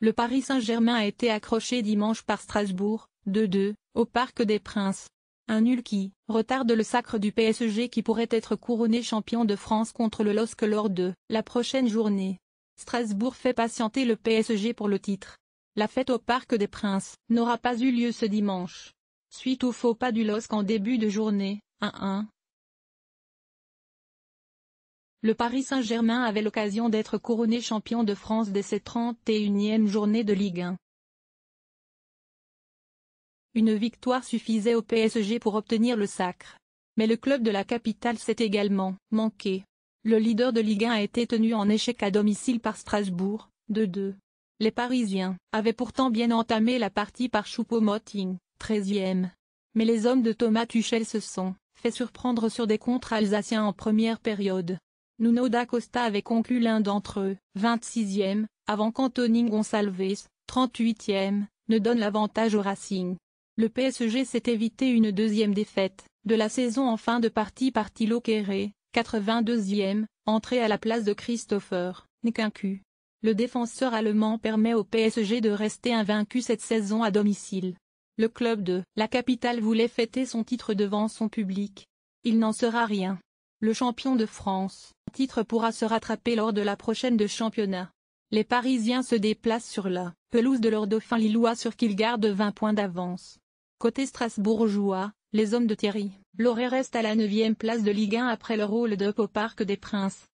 Le Paris Saint-Germain a été accroché dimanche par Strasbourg, 2-2, au Parc des Princes. Un nul qui retarde le sacre du PSG qui pourrait être couronné champion de France contre le LOSC lors de la prochaine journée. Strasbourg fait patienter le PSG pour le titre. La fête au Parc des Princes n'aura pas eu lieu ce dimanche. Suite au faux pas du LOSC en début de journée, 1-1, le Paris Saint-Germain avait l'occasion d'être couronné champion de France dès cette 31e journée de Ligue 1. Une victoire suffisait au PSG pour obtenir le sacre. Mais le club de la capitale s'est également manqué. Le leader de Ligue 1 a été tenu en échec à domicile par Strasbourg, 2-2. Les Parisiens avaient pourtant bien entamé la partie par Choupo-Moting, 13e. Mais les hommes de Thomas Tuchel se sont fait surprendre sur des contres alsaciens en première période. Nuno D'Acosta avait conclu l'un d'entre eux, 26e, avant qu'Anthony Gonsalves, 38e, ne donne l'avantage au Racing. Le PSG s'est évité une deuxième défaite, de la saison en fin de partie par Tilo Kéré, 82e, entré à la place de Christopher, Nkunku. Le défenseur allemand permet au PSG de rester invaincu cette saison à domicile. Le club de la capitale voulait fêter son titre devant son public. Il n'en sera rien. Le champion de France, titre pourra se rattraper lors de la prochaine de championnat. Les Parisiens se déplacent sur la pelouse de leur dauphin lillois sur qu'ils gardent 20 points d'avance. Côté strasbourgeois, les hommes de Thierry Loret reste à la 9 place de Ligue 1 après le rôle up au Parc des Princes.